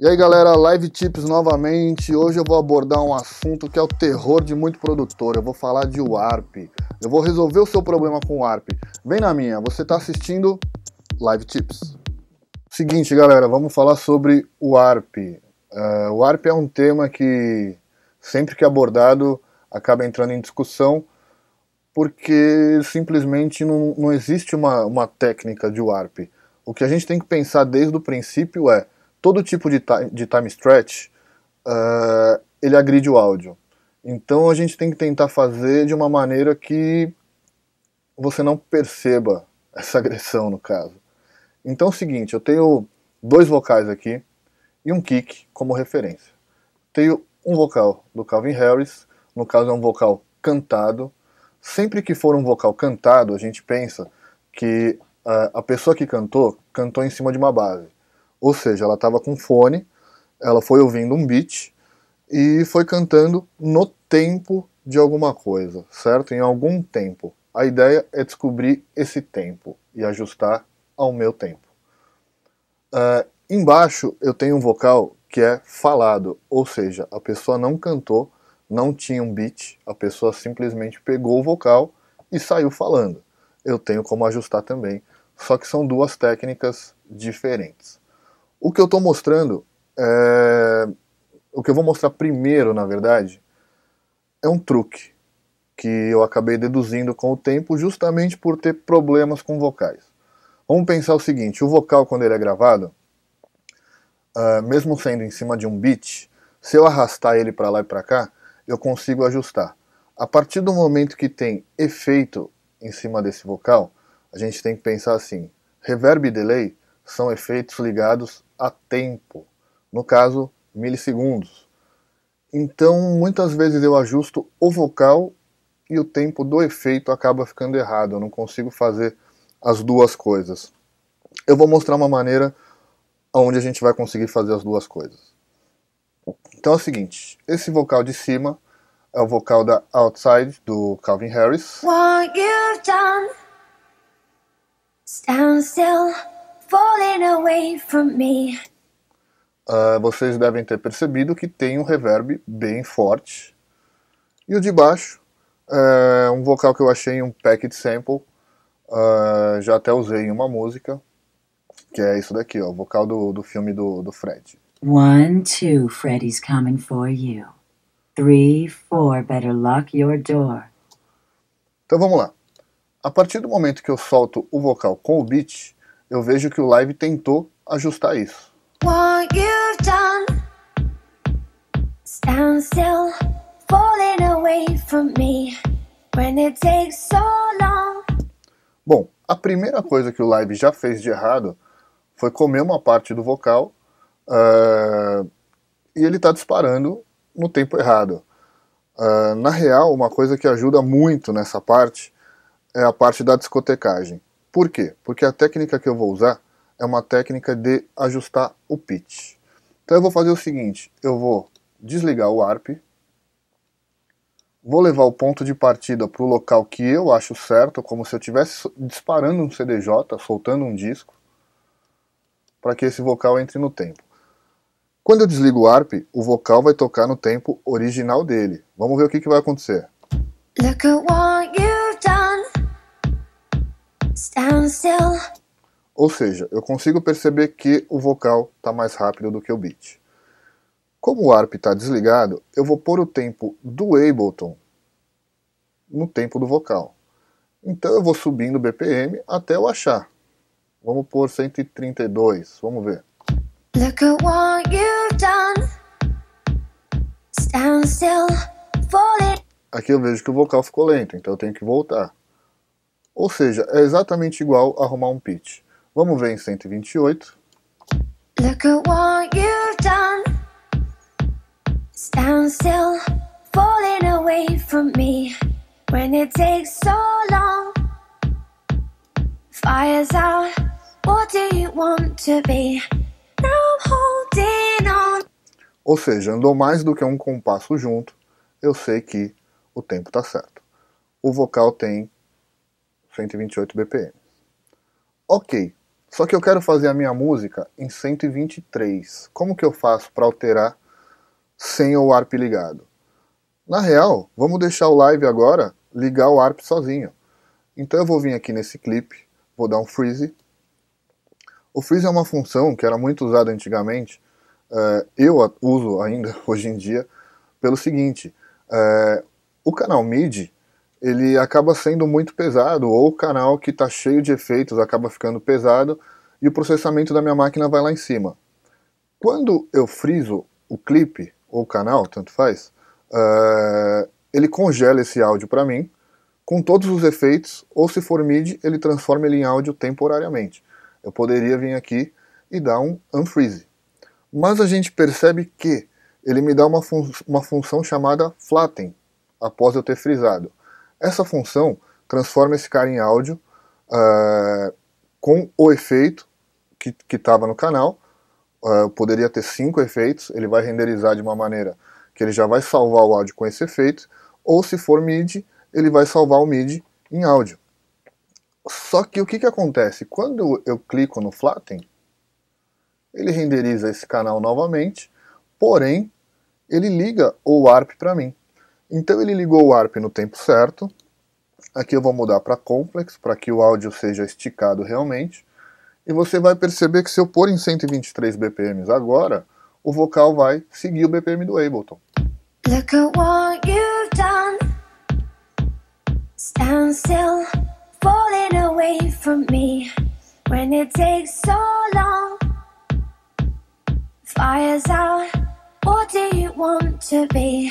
E aí galera, Live Tips novamente. Hoje eu vou abordar um assunto que é o terror de muito produtor. Eu vou falar de WARP. Eu vou resolver o seu problema com WARP. Vem na minha, você está assistindo Live Tips. Seguinte galera, vamos falar sobre o WARP. Uh, é, o WARP é um tema que sempre que abordado acaba entrando em discussão porque simplesmente não, não existe uma, uma técnica de WARP. O que a gente tem que pensar desde o princípio é todo tipo de, de time stretch, uh, ele agride o áudio. Então a gente tem que tentar fazer de uma maneira que você não perceba essa agressão, no caso. Então é o seguinte, eu tenho dois vocais aqui e um kick como referência. Tenho um vocal do Calvin Harris, no caso é um vocal cantado. Sempre que for um vocal cantado, a gente pensa que uh, a pessoa que cantou, cantou em cima de uma base. Ou seja, ela estava com fone, ela foi ouvindo um beat e foi cantando no tempo de alguma coisa, certo? Em algum tempo. A ideia é descobrir esse tempo e ajustar ao meu tempo. Uh, embaixo eu tenho um vocal que é falado, ou seja, a pessoa não cantou, não tinha um beat, a pessoa simplesmente pegou o vocal e saiu falando. Eu tenho como ajustar também, só que são duas técnicas diferentes. O que eu estou mostrando, é... o que eu vou mostrar primeiro, na verdade, é um truque que eu acabei deduzindo com o tempo, justamente por ter problemas com vocais. Vamos pensar o seguinte: o vocal, quando ele é gravado, uh, mesmo sendo em cima de um beat, se eu arrastar ele para lá e para cá, eu consigo ajustar. A partir do momento que tem efeito em cima desse vocal, a gente tem que pensar assim: reverb e delay são efeitos ligados a tempo, no caso, milissegundos. Então, muitas vezes eu ajusto o vocal e o tempo do efeito acaba ficando errado, eu não consigo fazer as duas coisas. Eu vou mostrar uma maneira onde a gente vai conseguir fazer as duas coisas. Então é o seguinte, esse vocal de cima é o vocal da Outside do Calvin Harris. What you've done, stand still falling away from me. Uh, vocês devem ter percebido que tem um reverb bem forte. E o de baixo, uh, um vocal que eu achei em um packet sample, uh, já até usei em uma música, que é isso daqui, ó, o vocal do, do filme do, do Fred. One, two, Freddy's coming for you. Three, four, better lock your door. Então vamos lá. A partir do momento que eu solto o vocal com o beat, eu vejo que o Live tentou ajustar isso. What you've done, stand still, falling away from me, when it takes so long. Bom, a primeira coisa que o Live já fez de errado foi comer uma parte do vocal uh, e ele está disparando no tempo errado. Uh, na real, uma coisa que ajuda muito nessa parte é a parte da discotecagem. Por quê? Porque a técnica que eu vou usar é uma técnica de ajustar o pitch. Então eu vou fazer o seguinte, eu vou desligar o ARP, vou levar o ponto de partida para o local que eu acho certo, como se eu estivesse disparando um CDJ, soltando um disco, para que esse vocal entre no tempo. Quando eu desligo o ARP, o vocal vai tocar no tempo original dele. Vamos ver o que, que vai acontecer. Look at what you ou seja, eu consigo perceber que o vocal está mais rápido do que o beat. Como o ARP está desligado, eu vou pôr o tempo do Ableton no tempo do vocal. Então eu vou subindo o BPM até eu achar. Vamos pôr 132, vamos ver. Look at what you've done. Stand still, Aqui eu vejo que o vocal ficou lento, então eu tenho que voltar. Ou seja, é exatamente igual arrumar um pitch. Vamos ver em 128. Look at what you've done. Stand still, falling away from me. When it takes so long, fires out. What do you want to be? Now I'm holding on. Ou seja, andou mais do que um compasso junto. Eu sei que o tempo tá certo. O vocal tem 128 BPM. Ok, só que eu quero fazer a minha música em 123. Como que eu faço para alterar sem o ARP ligado? Na real, vamos deixar o live agora ligar o ARP sozinho. Então eu vou vir aqui nesse clipe, vou dar um freeze. O freeze é uma função que era muito usada antigamente, eh, eu uso ainda hoje em dia, pelo seguinte, eh, o canal MIDI ele acaba sendo muito pesado, ou o canal que está cheio de efeitos acaba ficando pesado e o processamento da minha máquina vai lá em cima. Quando eu friso o clipe ou o canal, tanto faz, uh, ele congela esse áudio para mim com todos os efeitos, ou se for MIDI, ele transforma ele em áudio temporariamente. Eu poderia vir aqui e dar um unfreeze. Mas a gente percebe que ele me dá uma, fun uma função chamada flatten, após eu ter frisado. Essa função transforma esse cara em áudio uh, com o efeito que estava no canal. Uh, poderia ter cinco efeitos, ele vai renderizar de uma maneira que ele já vai salvar o áudio com esse efeito, ou se for MIDI, ele vai salvar o MIDI em áudio. Só que o que, que acontece? Quando eu clico no Flatten, ele renderiza esse canal novamente, porém, ele liga o ARP para mim. Então ele ligou o ARP no tempo certo. Aqui eu vou mudar para Complex para que o áudio seja esticado realmente. E você vai perceber que se eu pôr em 123 BPM agora, o vocal vai seguir o BPM do Ableton. Look at what you've done. Stand still, falling away from me. When it takes so long, fires out. What do you want to be?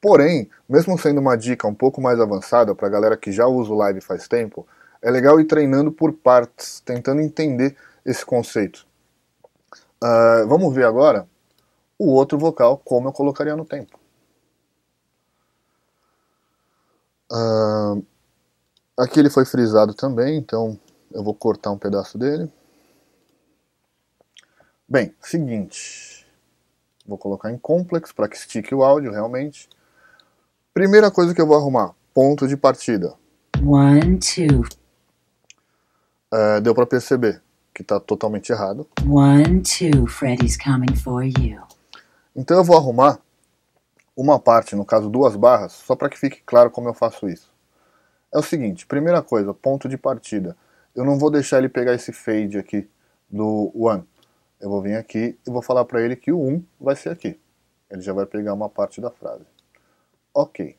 Porém, mesmo sendo uma dica um pouco mais avançada para a galera que já usa o live faz tempo, é legal ir treinando por partes, tentando entender esse conceito. Uh, vamos ver agora o outro vocal, como eu colocaria no tempo. Uh, aqui ele foi frisado também, então eu vou cortar um pedaço dele. Bem, seguinte. Vou colocar em complex para que estique o áudio realmente. Primeira coisa que eu vou arrumar, ponto de partida. One, two. É, deu para perceber que tá totalmente errado. One, two, Freddy's coming for you. Então eu vou arrumar uma parte, no caso duas barras, só para que fique claro como eu faço isso. É o seguinte, primeira coisa, ponto de partida. Eu não vou deixar ele pegar esse fade aqui do one. Eu vou vir aqui e vou falar para ele que o um vai ser aqui. Ele já vai pegar uma parte da frase. Ok.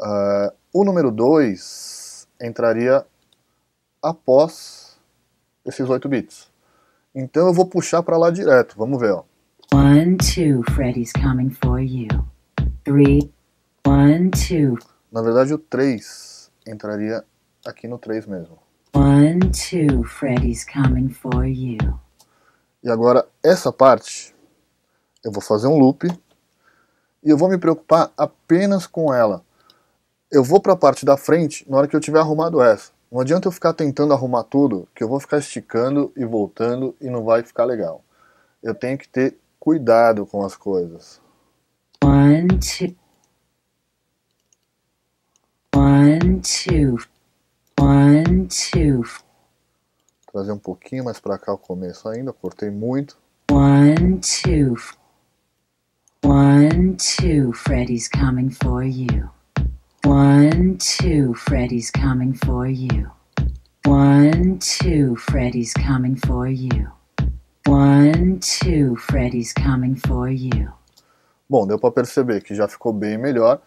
Uh, o número 2 entraria após esses 8 bits. Então eu vou puxar para lá direto. Vamos ver. One, two, Freddy's coming for you. Three, one, two. Na verdade, o 3 entraria aqui no 3 mesmo. One, two, Freddy's coming for you. E agora, essa parte, eu vou fazer um loop e eu vou me preocupar apenas com ela. Eu vou para a parte da frente na hora que eu tiver arrumado essa. Não adianta eu ficar tentando arrumar tudo, que eu vou ficar esticando e voltando e não vai ficar legal. Eu tenho que ter cuidado com as coisas. One, two. One, two. One, two. Trazer um pouquinho mais para cá o começo ainda, cortei muito. One, two. One, two, Freddy's coming for you. One, two, Freddy's coming for you. One, two, Freddy's coming for you. One, two, Freddy's coming for you. Bom, deu para perceber que já ficou bem melhor.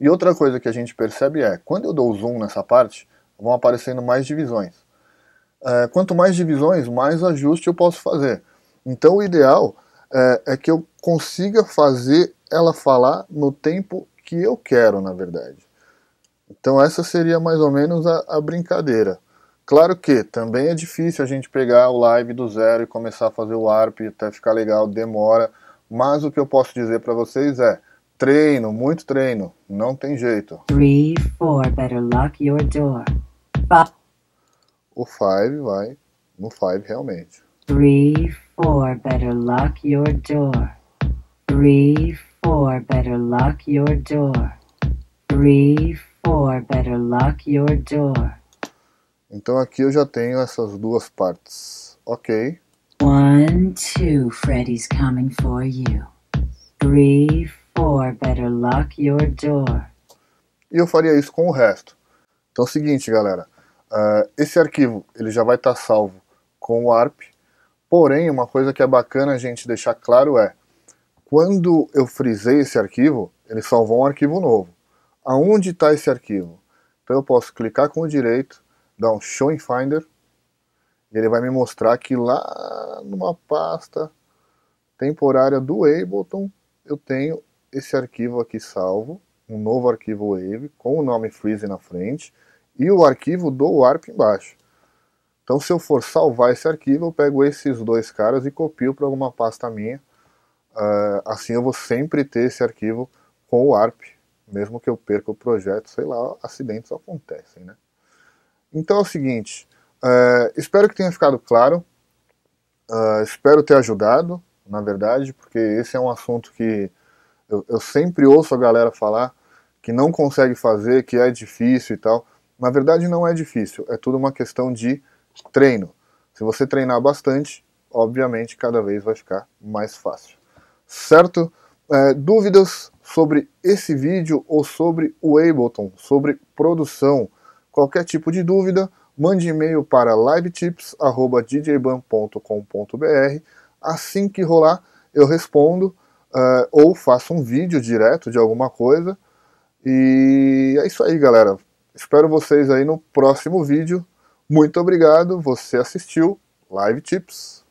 E outra coisa que a gente percebe é, quando eu dou zoom nessa parte, vão aparecendo mais divisões. É, quanto mais divisões, mais ajuste eu posso fazer. Então o ideal é, é que eu consiga fazer ela falar no tempo que eu quero, na verdade. Então essa seria mais ou menos a, a, brincadeira. Claro que também é difícil a gente pegar o live do zero e começar a fazer o ARP até ficar legal, demora. Mas o que eu posso dizer para vocês é treino, muito treino, não tem jeito. Three, four, better lock your door. Five. O five vai no five realmente four, better lock your door. Three, four, better lock your door. Three, four, better lock your door. Então aqui eu já tenho essas duas partes. Ok. One, two, Freddy's coming for you. Three, four, better lock your door. E eu faria isso com o resto. Então é o seguinte, galera. Uh, esse arquivo ele já vai estar tá salvo com o ARP Porém, uma coisa que é bacana a gente deixar claro é, quando eu frisei esse arquivo, ele salvou um arquivo novo. Aonde está esse arquivo? Então eu posso clicar com o direito, dar um Show in Finder, e ele vai me mostrar que lá numa pasta temporária do Ableton, eu tenho esse arquivo aqui salvo, um novo arquivo Wave, com o nome Freeze na frente, e o arquivo do Warp embaixo. Então se eu for salvar esse arquivo, eu pego esses dois caras e copio para alguma pasta minha. Uh, assim eu vou sempre ter esse arquivo com o ARP, mesmo que eu perca o projeto, sei lá, acidentes acontecem, né? Então é o seguinte, uh, espero que tenha ficado claro, uh, espero ter ajudado, na verdade, porque esse é um assunto que eu, eu sempre ouço a galera falar que não consegue fazer, que é difícil e tal. Na verdade não é difícil, é tudo uma questão de treino. Se você treinar bastante, obviamente cada vez vai ficar mais fácil. Certo? É, dúvidas sobre esse vídeo ou sobre o Ableton, sobre produção, qualquer tipo de dúvida, mande e-mail para livetips.djban.com.br. Assim que rolar, eu respondo é, ou faço um vídeo direto de alguma coisa. E é isso aí, galera. Espero vocês aí no próximo vídeo. Muito obrigado, você assistiu Live Tips.